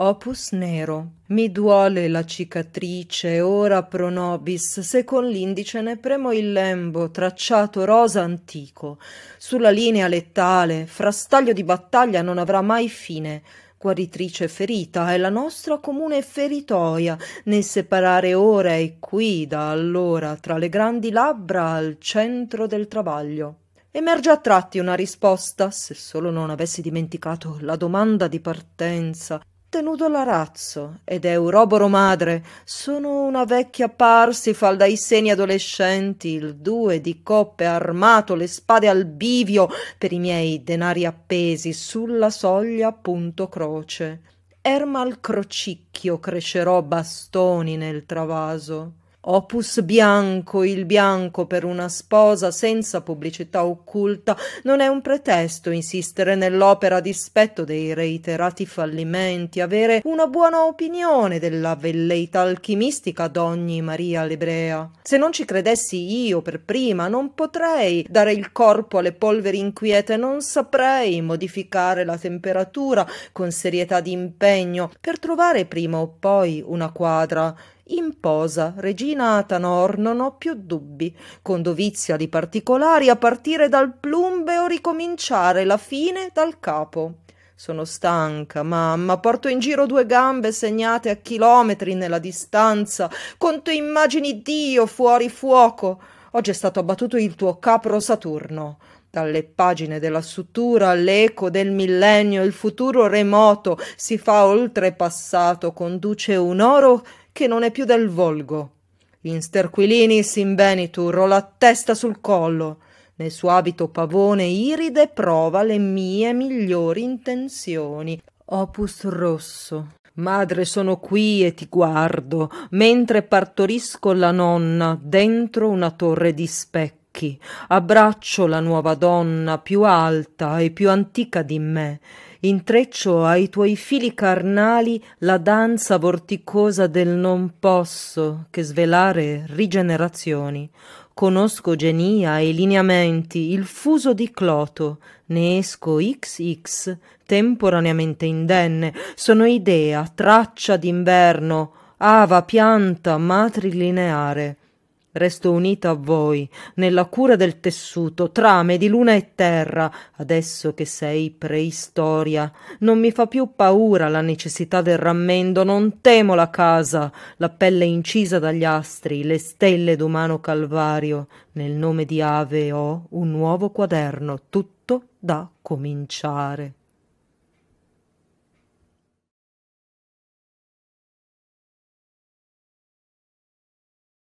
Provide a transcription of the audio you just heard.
opus nero. Mi duole la cicatrice, ora pro nobis, se con l'indice ne premo il lembo, tracciato rosa antico. Sulla linea letale, frastaglio di battaglia non avrà mai fine. Guaritrice ferita è la nostra comune feritoia, nel separare ora e qui da allora tra le grandi labbra al centro del travaglio. Emerge a tratti una risposta, se solo non avessi dimenticato la domanda di partenza, tenuto l'arazzo ed Euroboro madre sono una vecchia parsifal dai seni adolescenti il due di coppe armato le spade al bivio per i miei denari appesi sulla soglia punto croce erma al crocicchio crescerò bastoni nel travaso Opus bianco, il bianco per una sposa senza pubblicità occulta, non è un pretesto insistere nell'opera a dispetto dei reiterati fallimenti, avere una buona opinione della velleità alchimistica d'ogni Maria l'ebrea. Se non ci credessi io per prima, non potrei dare il corpo alle polveri inquiete, non saprei modificare la temperatura con serietà d'impegno per trovare prima o poi una quadra in posa regina Atanor non ho più dubbi con dovizia di particolari a partire dal plumbeo ricominciare la fine dal capo sono stanca, mamma, porto in giro due gambe segnate a chilometri nella distanza, conto immagini Dio fuori fuoco. Oggi è stato abbattuto il tuo capro Saturno. Dalle pagine della sutura l'eco del millennio, il futuro remoto si fa oltrepassato, conduce un oro che non è più del volgo. In sterquilini s'imbenitur, la testa sul collo. Nel suo abito pavone iride prova le mie migliori intenzioni. Opus rosso. Madre sono qui e ti guardo, mentre partorisco la nonna dentro una torre di specchi occhi, abbraccio la nuova donna più alta e più antica di me, intreccio ai tuoi fili carnali la danza vorticosa del non posso che svelare rigenerazioni. Conosco genia e lineamenti, il fuso di Cloto, ne esco XX, temporaneamente indenne, sono idea, traccia d'inverno, ava, pianta matrilineare Resto unita a voi nella cura del tessuto, trame di luna e terra, adesso che sei preistoria. Non mi fa più paura la necessità del rammendo, non temo la casa, la pelle incisa dagli astri, le stelle d'umano calvario. Nel nome di Ave ho un nuovo quaderno, tutto da cominciare.